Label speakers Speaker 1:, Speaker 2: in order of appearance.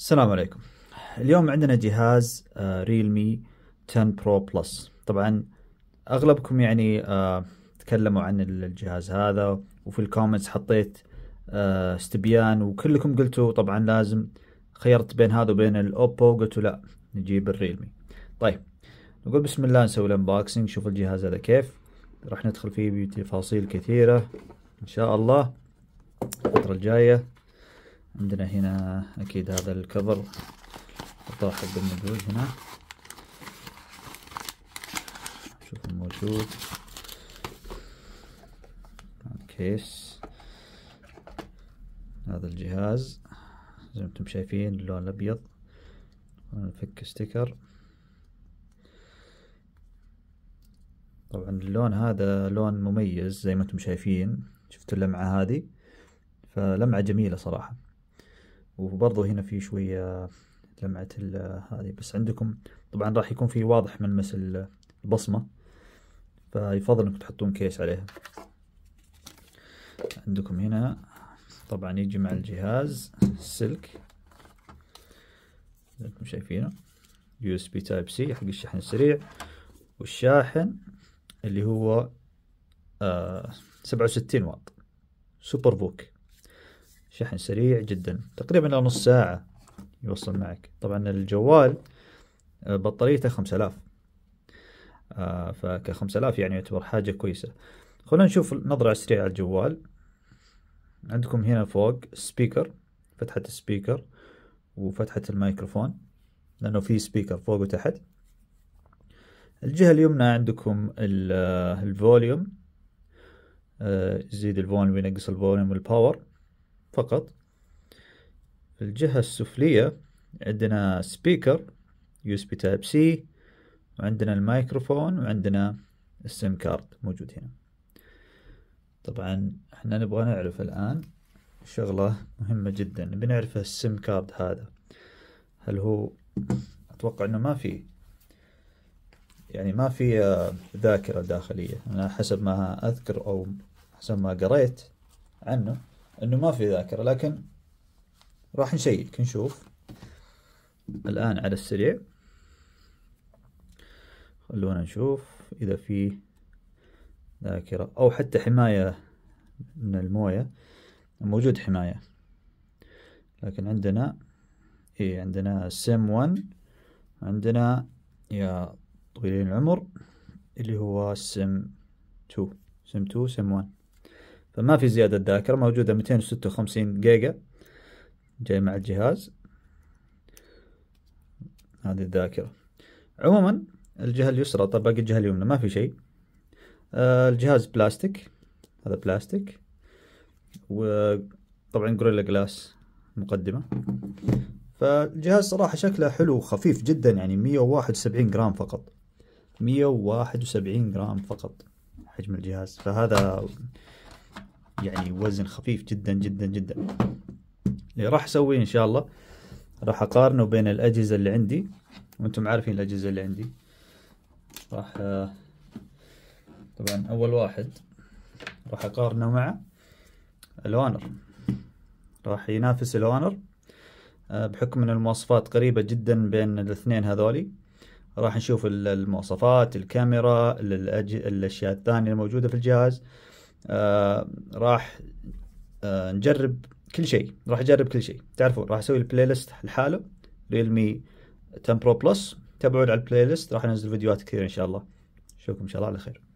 Speaker 1: السلام عليكم اليوم عندنا جهاز ريلمي 10 برو بلس طبعا اغلبكم يعني آه، تكلموا عن الجهاز هذا وفي الكومنتس حطيت آه، استبيان وكلكم قلتوا طبعا لازم خيرت بين هذا وبين الاوبو قلتوا لا نجيب الريلمي طيب نقول بسم الله نسوي الانبوكسنج نشوف الجهاز هذا كيف راح ندخل فيه بتفاصيل كثيرة ان شاء الله الفترة الجاية عندنا هنا اكيد هذا الكفر الطاح حق المدوج هنا شوف موجود كيس هذا الجهاز زي ما انتم شايفين اللون الابيض نفك ستيكر طبعا اللون هذا لون مميز زي ما انتم شايفين شفتوا اللمعة هذه فلمعة جميلة صراحة وبرضه هنا في شويه لمعه هذه بس عندكم طبعا راح يكون في واضح ملمس البصمه فيفضل انكم تحطون كيس عليها عندكم هنا طبعا يجي مع الجهاز السلك انتم شايفينه يو اس بي تايب سي حق الشحن السريع والشاحن اللي هو آه، سبعة وستين واط سوبر بوك شحن سريع جدا تقريبا نص ساعة يوصل معك طبعا الجوال آه، بطاريته 5000 الاف آه، فك 5000 يعني يعتبر حاجة كويسة خلونا نشوف نظرة سريعة على الجوال عندكم هنا فوق سبيكر فتحة السبيكر وفتحة الميكروفون لأنه في سبيكر فوق وتحت الجهة اليمنى عندكم آه، الفوليوم يزيد الفوليوم وينقص الفوليوم والباور فقط في الجهة السفلية عندنا سبيكر USB Type C وعندنا الميكروفون وعندنا السم كارد موجود هنا طبعا احنا نبغى نعرف الآن شغلة مهمة جدا بنعرف السم كارد هذا هل هو أتوقع أنه ما في يعني ما في آه، ذاكرة داخلية أنا حسب ما أذكر أو حسب ما قريت عنه انه ما في ذاكره لكن راح نشيك نشوف الان على السريع خلونا نشوف اذا في ذاكره او حتى حمايه من المويه موجود حمايه لكن عندنا ايه عندنا سيم 1 عندنا يا طويلين العمر اللي هو سيم 2 سيم 2 سيم 1 فما في زيادة ذاكرة موجودة 256 جيجا جاي مع الجهاز هذه الذاكرة عموما الجهة اليسرى طب باقي الجهة اليمنى ما في شيء آه الجهاز بلاستيك هذا بلاستيك وطبعا جوريلا جلاس مقدمة فالجهاز صراحة شكله حلو وخفيف جدا يعني 171 جرام فقط 171 جرام فقط حجم الجهاز فهذا يعني وزن خفيف جدا جدا جدا اللي راح اسويه ان شاء الله راح اقارنه بين الاجهزه اللي عندي وانتم عارفين الاجهزه اللي عندي راح طبعا اول واحد راح اقارنه مع الوانر راح ينافس الوانر آه، بحكم ان المواصفات قريبه جدا بين الاثنين هذولي راح نشوف المواصفات الكاميرا الاشياء الثانيه الموجوده في الجهاز آه، راح آه نجرب كل شيء راح اجرب كل شيء تعرفون راح اسوي البلاي ليست لحاله ريلمي 10 برو بلس تابعوا على البلاي ليست راح انزل فيديوهات كثير ان شاء الله اشوفكم ان شاء الله على خير